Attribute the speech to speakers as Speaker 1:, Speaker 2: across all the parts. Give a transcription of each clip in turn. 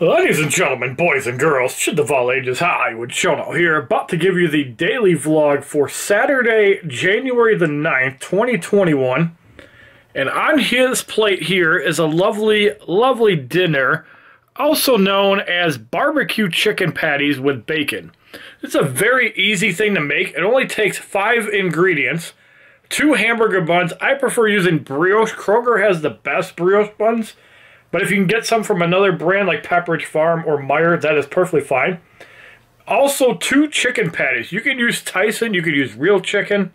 Speaker 1: Ladies and gentlemen, boys and girls, should the volley is high, would Shono here, about to give you the daily vlog for Saturday, January the 9th, 2021. And on his plate here is a lovely, lovely dinner, also known as barbecue chicken patties with bacon. It's a very easy thing to make. It only takes five ingredients, two hamburger buns. I prefer using brioche. Kroger has the best brioche buns. But if you can get some from another brand like Pepperidge Farm or Meyer, that is perfectly fine. Also, two chicken patties. You can use Tyson, you can use real chicken.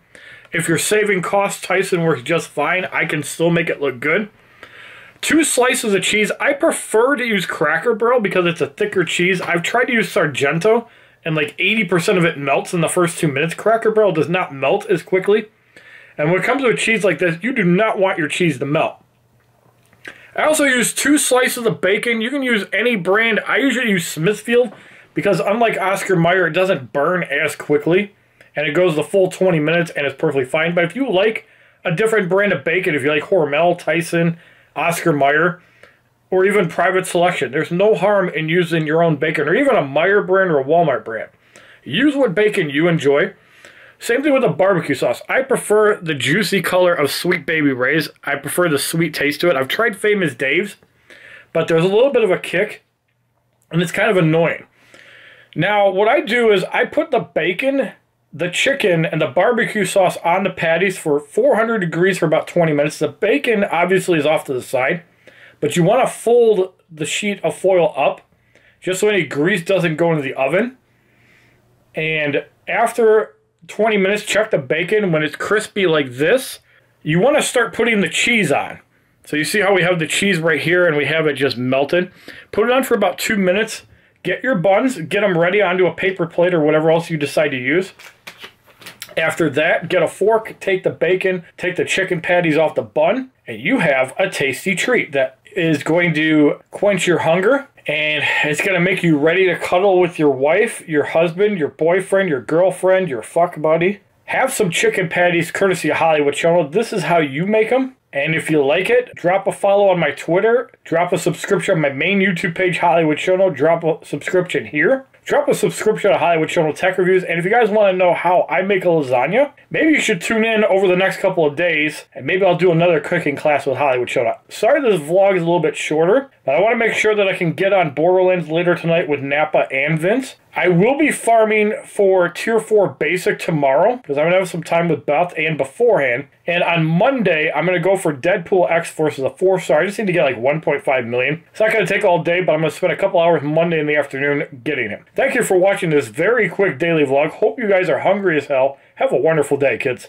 Speaker 1: If you're saving costs, Tyson works just fine. I can still make it look good. Two slices of cheese. I prefer to use Cracker Barrel because it's a thicker cheese. I've tried to use Sargento, and like 80% of it melts in the first two minutes. Cracker Barrel does not melt as quickly. And when it comes to a cheese like this, you do not want your cheese to melt. I also use two slices of bacon. You can use any brand. I usually use Smithfield because unlike Oscar Mayer, it doesn't burn as quickly and it goes the full 20 minutes and it's perfectly fine. But if you like a different brand of bacon, if you like Hormel, Tyson, Oscar Mayer, or even private selection, there's no harm in using your own bacon or even a Meyer brand or a Walmart brand. Use what bacon you enjoy. Same thing with the barbecue sauce. I prefer the juicy color of Sweet Baby Ray's. I prefer the sweet taste to it. I've tried Famous Dave's, but there's a little bit of a kick, and it's kind of annoying. Now, what I do is I put the bacon, the chicken, and the barbecue sauce on the patties for 400 degrees for about 20 minutes. The bacon obviously is off to the side, but you want to fold the sheet of foil up just so any grease doesn't go into the oven. And after 20 minutes, check the bacon. When it's crispy like this, you want to start putting the cheese on. So you see how we have the cheese right here and we have it just melted. Put it on for about two minutes. Get your buns, get them ready onto a paper plate or whatever else you decide to use. After that, get a fork, take the bacon, take the chicken patties off the bun, and you have a tasty treat that is going to quench your hunger and it's going to make you ready to cuddle with your wife, your husband, your boyfriend, your girlfriend, your fuck buddy. Have some chicken patties courtesy of Hollywood Channel. This is how you make them. And if you like it, drop a follow on my Twitter, drop a subscription on my main YouTube page, Hollywood Channel, drop a subscription here drop a subscription to Hollywood Channel Tech Reviews. And if you guys want to know how I make a lasagna, maybe you should tune in over the next couple of days, and maybe I'll do another cooking class with Hollywood Channel. Sorry this vlog is a little bit shorter, but I want to make sure that I can get on Borderlands later tonight with Napa and Vince. I will be farming for Tier 4 Basic tomorrow, because I'm going to have some time with Beth and beforehand. And on Monday, I'm going to go for Deadpool X Force as a 4 star. I just need to get like 1.5 million. It's not going to take all day, but I'm going to spend a couple hours Monday in the afternoon getting him. Thank you for watching this very quick daily vlog. Hope you guys are hungry as hell. Have a wonderful day, kids.